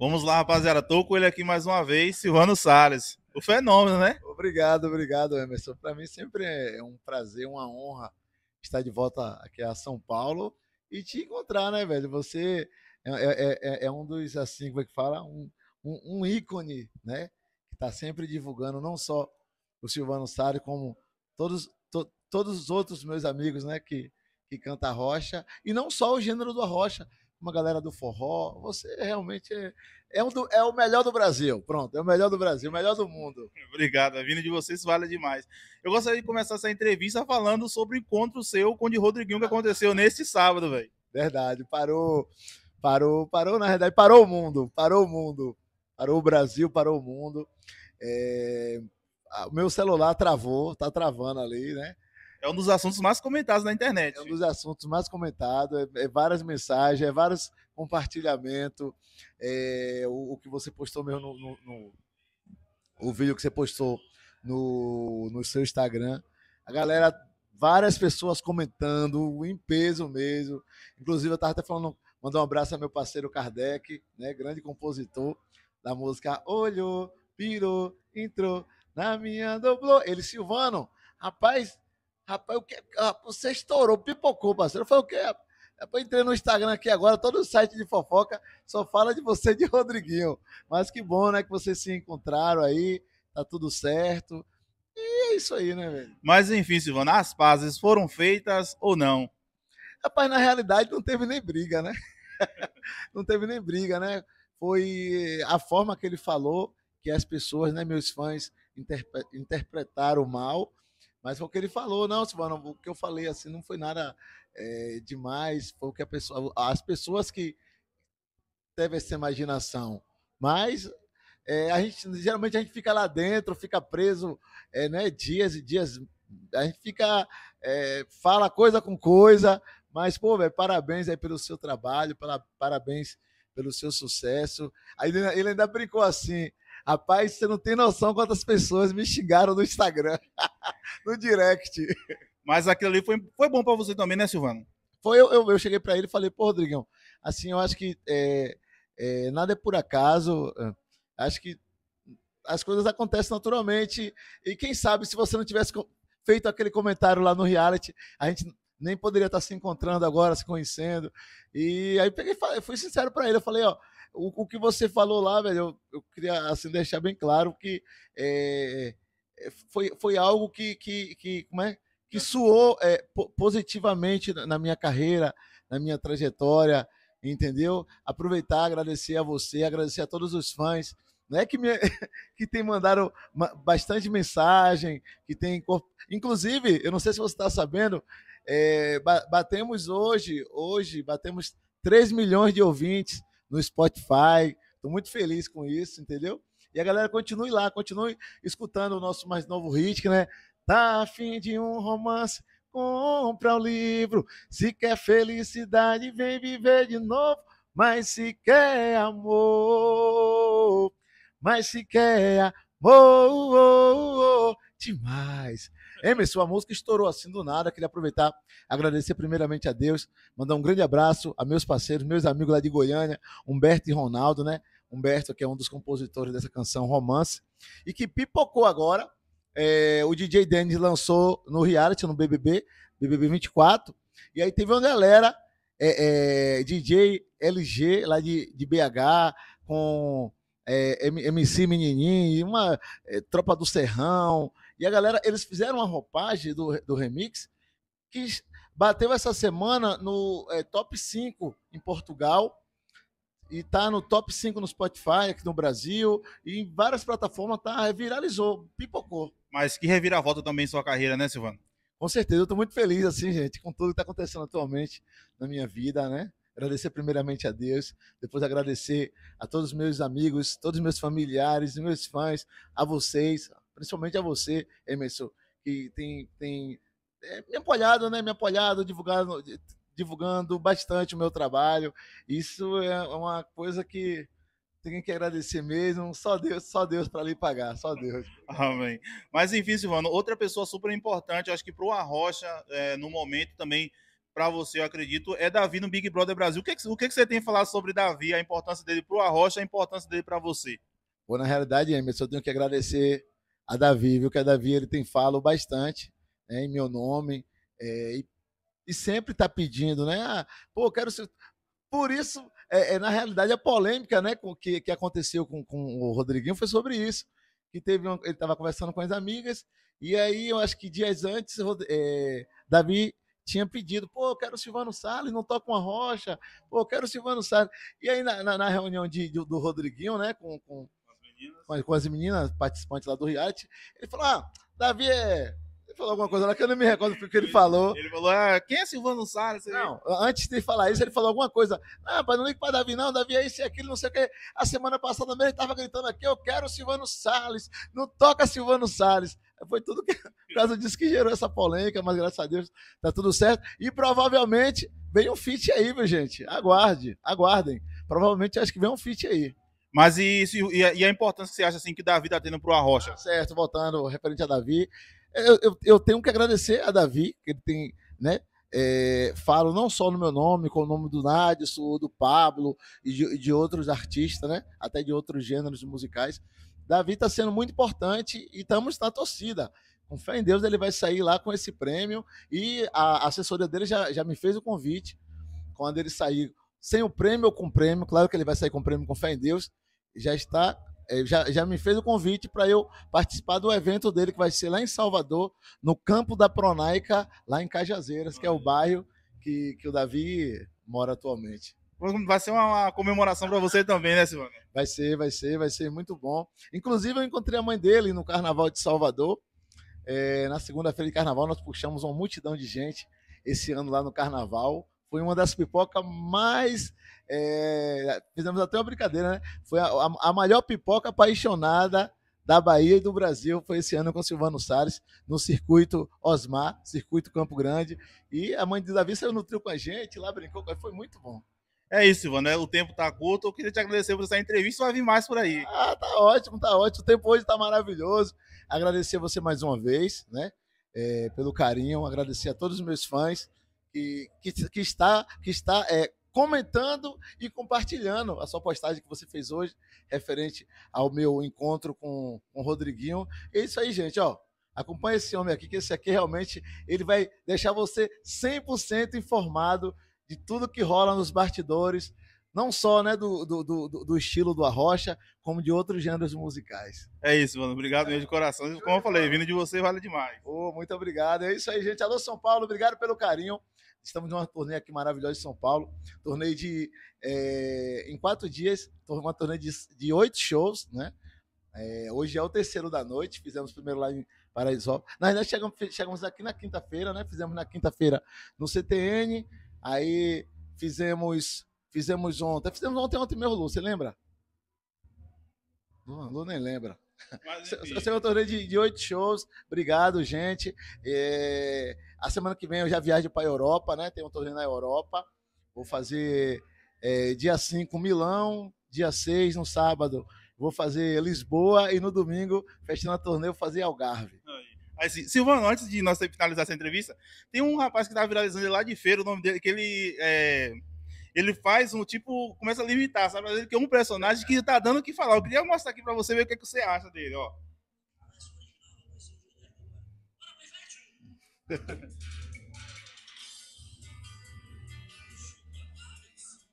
Vamos lá, rapaziada. Tô com ele aqui mais uma vez, Silvano Sales. O fenômeno, né? Obrigado, obrigado, Emerson. Para mim sempre é um prazer, uma honra estar de volta aqui a São Paulo e te encontrar, né, velho? Você é, é, é, é, é um dos, assim, como é que fala? Um, um, um ícone, né? Que está sempre divulgando não só o Silvano Salles, como todos, to, todos os outros meus amigos, né? Que, que canta a rocha. E não só o gênero do rocha, uma galera do forró. Você realmente é, é, um do, é o melhor do Brasil. Pronto, é o melhor do Brasil, o melhor do mundo. Obrigado, a vinda de vocês vale demais. Eu gostaria de começar essa entrevista falando sobre o encontro seu com o de Rodriguinho que aconteceu neste sábado, velho. Verdade, parou, parou, parou, na verdade, parou o mundo, parou o mundo, parou o Brasil, parou o mundo. É... O meu celular travou, tá travando ali, né? É um dos assuntos mais comentados na internet. É um dos assuntos mais comentados, é, é várias mensagens, é vários compartilhamento, é, o, o, que você postou mesmo no, no, no, o vídeo que você postou no, no seu Instagram. A galera, várias pessoas comentando, em peso mesmo. Inclusive, eu estava até falando, mandar um abraço ao meu parceiro Kardec, né, grande compositor da música Olhou, Pirou, Entrou na minha doblô. Ele, Silvano, rapaz, Rapaz, o que, você estourou, pipocou, parceiro. Foi o quê? Eu entrei no Instagram aqui agora, todo o site de fofoca só fala de você de Rodriguinho. Mas que bom, né, que vocês se encontraram aí, tá tudo certo. E é isso aí, né, velho? Mas enfim, Silvana, as pazes foram feitas ou não? Rapaz, na realidade não teve nem briga, né? não teve nem briga, né? Foi a forma que ele falou que as pessoas, né, meus fãs, interpre interpretaram mal mas foi o que ele falou, não, Silvano, o que eu falei assim não foi nada é, demais, foi o que a pessoa, as pessoas que teve essa imaginação. Mas é, a gente geralmente a gente fica lá dentro, fica preso, é, né, dias e dias, a gente fica fala coisa com coisa, mas pô, velho, parabéns aí pelo seu trabalho, parabéns pelo seu sucesso. Aí ele ainda brincou assim, Rapaz, você não tem noção quantas pessoas me xingaram no Instagram, no direct. Mas aquilo ali foi, foi bom para você também, né, Silvano? Foi, eu, eu, eu cheguei para ele e falei, pô, Rodrigão, assim, eu acho que é, é, nada é por acaso, acho que as coisas acontecem naturalmente, e quem sabe se você não tivesse feito aquele comentário lá no reality, a gente nem poderia estar se encontrando agora, se conhecendo. E aí peguei, fui sincero para ele, eu falei, ó, o, o que você falou lá, velho, eu, eu queria assim, deixar bem claro que é, é foi, foi algo que, que, que, como é? que suou é, positivamente na minha carreira, na minha trajetória, entendeu? Aproveitar, agradecer a você, agradecer a todos os fãs, né? Que me, que tem mandaram bastante mensagem, que tem, inclusive, eu não sei se você está sabendo, é, batemos hoje, hoje batemos 3 milhões de ouvintes no Spotify. Estou muito feliz com isso, entendeu? E a galera continue lá, continue escutando o nosso mais novo hit, né? Tá afim de um romance? Compra o um livro. Se quer felicidade, vem viver de novo. Mas se quer amor, mas se quer amor. Demais. Emerson, a música estourou assim do nada. Queria aproveitar, agradecer primeiramente a Deus, mandar um grande abraço a meus parceiros, meus amigos lá de Goiânia, Humberto e Ronaldo, né? Humberto, que é um dos compositores dessa canção Romance, e que pipocou agora. É, o DJ Denis lançou no reality, no BBB, BBB 24, e aí teve uma galera, é, eh, é, eh, DJ LG lá de, de BH, com MC Menininho, uma Tropa do Serrão, e a galera, eles fizeram uma roupagem do, do remix que bateu essa semana no é, top 5 em Portugal e tá no top 5 no Spotify aqui no Brasil e em várias plataformas tá viralizou, pipocou. Mas que reviravolta também em sua carreira, né, Silvano? Com certeza, eu tô muito feliz assim, gente, com tudo que tá acontecendo atualmente na minha vida, né? Agradecer primeiramente a Deus, depois agradecer a todos os meus amigos, todos os meus familiares, meus fãs, a vocês, principalmente a você, Emerson, que tem, tem é, me apoiado, né? Me apoiado, divulgado, eh, divulgando bastante o meu trabalho. Isso é uma coisa que tem que agradecer mesmo, só Deus, só Deus para lhe pagar, só Deus. Amém. Mas enfim, Silvano, outra pessoa super importante, acho que para o Arrocha, é, no momento também, para você, eu acredito, é Davi no Big Brother Brasil. O que, o que você tem a falar sobre Davi, a importância dele para o Arrocha, a importância dele para você? Bom, na realidade, Emerson, eu tenho que agradecer a Davi, viu? Que a Davi ele tem falo bastante né, em meu nome é, e, e, sempre está pedindo, né? Ah, pô, quero ser. Por isso, é, é, na realidade, a polêmica né, com, que, que aconteceu com, com o Rodriguinho foi sobre isso. Que teve uma, ele estava conversando com as amigas, e aí eu acho que dias antes, é, Davi tinha pedido, pô, eu quero o Silvano Salles, não toca uma rocha, pô, eu quero o Silvano Salles. E aí, na, na, na reunião de, de, do Rodriguinho, né, com, com, meninas. Com, as meninas participantes lá do reality. Ele falou: ah, Davi é ele falou alguma coisa lá que eu não me recordo o que ele falou. Ele falou, ah, quem é Silvano Salles? Não, antes de falar isso, ele falou alguma coisa. Ah, mas não liga para Davi, não. Davi é isso e aquilo, não sei o quê. A semana passada mesmo ele estava gritando aqui, eu quero Silvano Salles. Não toca Silvano Salles. Foi tudo que, por causa disso que gerou essa polêmica, mas graças a Deus tá tudo certo. E provavelmente vem um fit aí, viu, gente? Aguarde, aguardem. Provavelmente acho que vem um fit aí. Mas e, e, e a importância que você acha assim, que Davi está tendo para o Arrocha? Tá certo, voltando referente a Davi. Eu, eu, eu, tenho que agradecer a Davi, que ele tem, né? É, falo não só no meu nome, com o nome do Nadson, do Pablo e de, de outros artistas, né? Até de outros gêneros musicais. Davi está sendo muito importante e estamos na torcida. Com fé em Deus, ele vai sair lá com esse prêmio. E a assessoria dele já, já me fez o convite. Quando ele sair sem o prêmio ou com o prêmio, claro que ele vai sair com o prêmio com fé em Deus já está é, já, já me fez o convite para eu participar do evento dele que vai ser lá em Salvador, no campo da Pronaica, lá em Cajazeiras, que é o bairro que, que o Davi mora atualmente. Vai ser uma, uma comemoração para você também, né, Silvana? Vai ser, vai ser, vai ser muito bom. Inclusive, eu encontrei a mãe dele no Carnaval de Salvador. É, na segunda-feira de Carnaval, nós puxamos uma multidão de gente esse ano lá no Carnaval. Foi uma das pipocas mais é, fizemos até uma brincadeira, né? Foi a, a, a maior pipoca apaixonada da Bahia e do Brasil foi esse ano com o Silvano Salles no circuito Osmar, circuito Campo Grande. E a mãe de Davi saiu no trio com a gente, lá brincou, foi muito bom. É isso, Silvano. É, o tempo está curto. Eu queria te agradecer por essa entrevista. Vai vir mais por aí. Ah, tá ótimo, tá ótimo. O tempo hoje está maravilhoso. Agradecer você mais uma vez, né? É, pelo carinho. Agradecer a todos os meus fãs que, que, que está, que está é, comentando e compartilhando a sua postagem que você fez hoje, referente ao meu encontro com, com o Rodriguinho. É isso aí, gente, ó. Acompanhe esse homem aqui, que esse aqui realmente ele vai deixar você 100% informado de tudo que rola nos bastidores, não só né, do, do, do, do estilo do Arrocha, como de outros gêneros musicais. É isso, mano. Obrigado é. mesmo de coração. Como eu falei, vindo de você vale demais. Oh, muito obrigado. É isso aí, gente. Alô, São Paulo. Obrigado pelo carinho. Estamos numa turnê aqui maravilhosa em São Paulo. Torneio de. É, em quatro dias, uma turnê de, de oito shows, né? É, hoje é o terceiro da noite, fizemos primeiro lá em Paraisópolis. Na verdade, chegamos, chegamos aqui na quinta-feira, né? Fizemos na quinta-feira no CTN, aí fizemos fizemos ontem. Fizemos ontem, ontem mesmo, Lu, você lembra? Lu, Lu nem lembra. Você é um torneio de, de oito shows. Obrigado, gente. É, a semana que vem eu já viajo para a Europa, né? Tem um torneio na Europa. Vou fazer é, dia 5 Milão, dia 6 no sábado vou fazer Lisboa e no domingo, fechando a torneio, fazer Algarve. Assim, Silvano, antes de nós finalizar essa entrevista, tem um rapaz que tá viralizando lá de feira, o nome dele, que ele é ele faz um tipo, começa a limitar, sabe? Ele é um personagem que tá dando o que falar. Eu queria mostrar aqui para você ver o que, é que você acha dele, ó.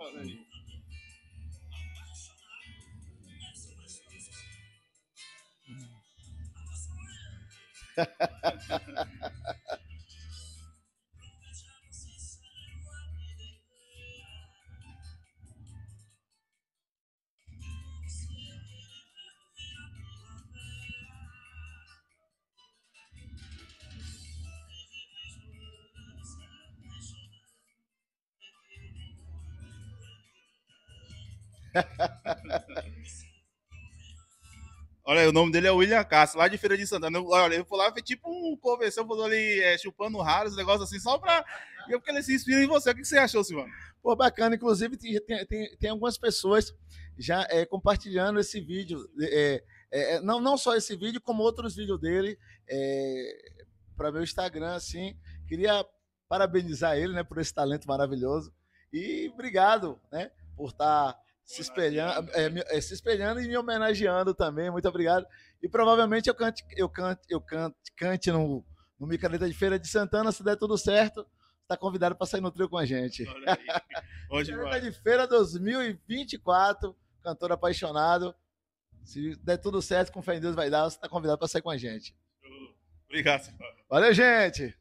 Olha aí. Olha, o nome dele é William Castro, lá de Feira de Santana. Eu, olha, eu fui lá, foi tipo um conversão, falou ali é, chupando raros, negócio assim, só pra. E eu porque ele se inspira em você. O que você achou, Silvano? Pô, bacana. Inclusive, tem, tem, tem algumas pessoas já é, compartilhando esse vídeo. É, é, é não, não só esse vídeo, como outros vídeos dele é, para meu Instagram, assim. Queria parabenizar ele né, por esse talento maravilhoso. E obrigado né, por estar tá se espelhando, é, é, se espelhando e me homenageando também. Muito obrigado. E provavelmente eu cante, eu cante, eu cante, cante no, no Micaneta de Feira de Santana, se der tudo certo. Está convidado para sair no trio com a gente. Hoje Micaneta de Feira 2024, cantor apaixonado. Se der tudo certo, com fé em Deus vai dar, você está convidado para sair com a gente. Obrigado, Valeu, gente!